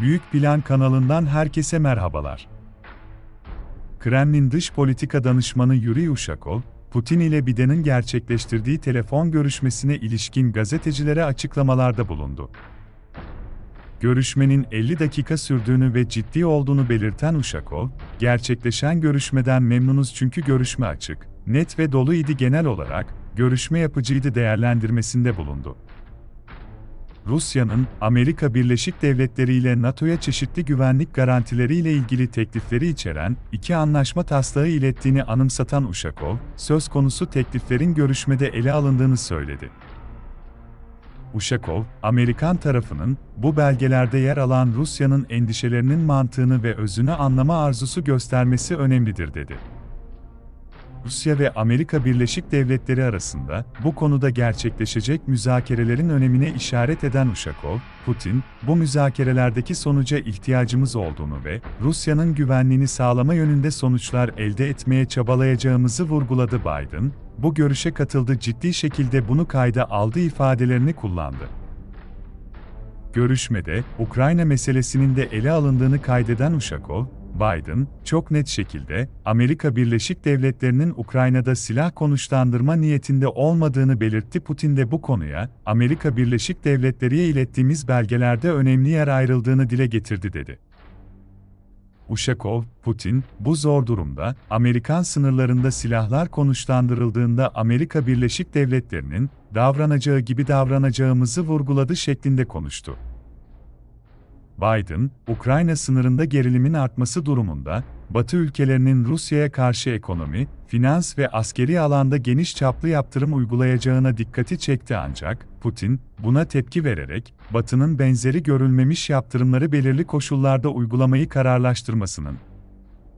Büyük Plan kanalından herkese merhabalar. Kremlin dış politika danışmanı Yuri Ushakov, Putin ile Biden'in gerçekleştirdiği telefon görüşmesine ilişkin gazetecilere açıklamalarda bulundu. Görüşmenin 50 dakika sürdüğünü ve ciddi olduğunu belirten Ushakov, gerçekleşen görüşmeden memnunuz çünkü görüşme açık, net ve dolu idi genel olarak, görüşme yapıcıydı değerlendirmesinde bulundu. Rusya'nın Amerika Birleşik Devletleri ile NATO'ya çeşitli güvenlik garantileri ile ilgili teklifleri içeren iki anlaşma taslağı ilettiğini anımsatan Uşakov, söz konusu tekliflerin görüşmede ele alındığını söyledi. Uşakov, Amerikan tarafının bu belgelerde yer alan Rusya'nın endişelerinin mantığını ve özünü anlama arzusu göstermesi önemlidir dedi. Rusya ve Amerika Birleşik Devletleri arasında bu konuda gerçekleşecek müzakerelerin önemine işaret eden Uşakov, Putin, bu müzakerelerdeki sonuca ihtiyacımız olduğunu ve Rusya'nın güvenliğini sağlama yönünde sonuçlar elde etmeye çabalayacağımızı vurguladı Biden, bu görüşe katıldı ciddi şekilde bunu kayda aldı ifadelerini kullandı. Görüşmede, Ukrayna meselesinin de ele alındığını kaydeden Uşakov, Biden, çok net şekilde Amerika Birleşik Devletleri'nin Ukrayna'da silah konuşlandırma niyetinde olmadığını belirtti. Putin de bu konuya Amerika Birleşik Devletleri'ye ilettiğimiz belgelerde önemli yer ayrıldığını dile getirdi dedi. Uşakov, Putin, bu zor durumda, Amerikan sınırlarında silahlar konuşlandırıldığında Amerika Birleşik Devletleri'nin davranacağı gibi davranacağımızı vurguladı şeklinde konuştu. Biden, Ukrayna sınırında gerilimin artması durumunda, Batı ülkelerinin Rusya'ya karşı ekonomi, finans ve askeri alanda geniş çaplı yaptırım uygulayacağına dikkati çekti ancak, Putin, buna tepki vererek, Batı'nın benzeri görülmemiş yaptırımları belirli koşullarda uygulamayı kararlaştırmasının,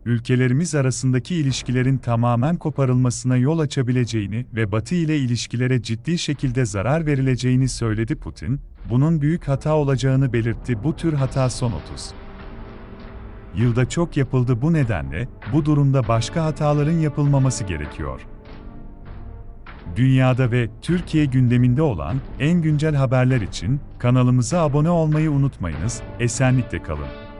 ülkelerimiz arasındaki ilişkilerin tamamen koparılmasına yol açabileceğini ve Batı ile ilişkilere ciddi şekilde zarar verileceğini söyledi Putin, bunun büyük hata olacağını belirtti. Bu tür hata son 30 yılda çok yapıldı bu nedenle, bu durumda başka hataların yapılmaması gerekiyor. Dünyada ve Türkiye gündeminde olan en güncel haberler için kanalımıza abone olmayı unutmayınız, esenlikle kalın.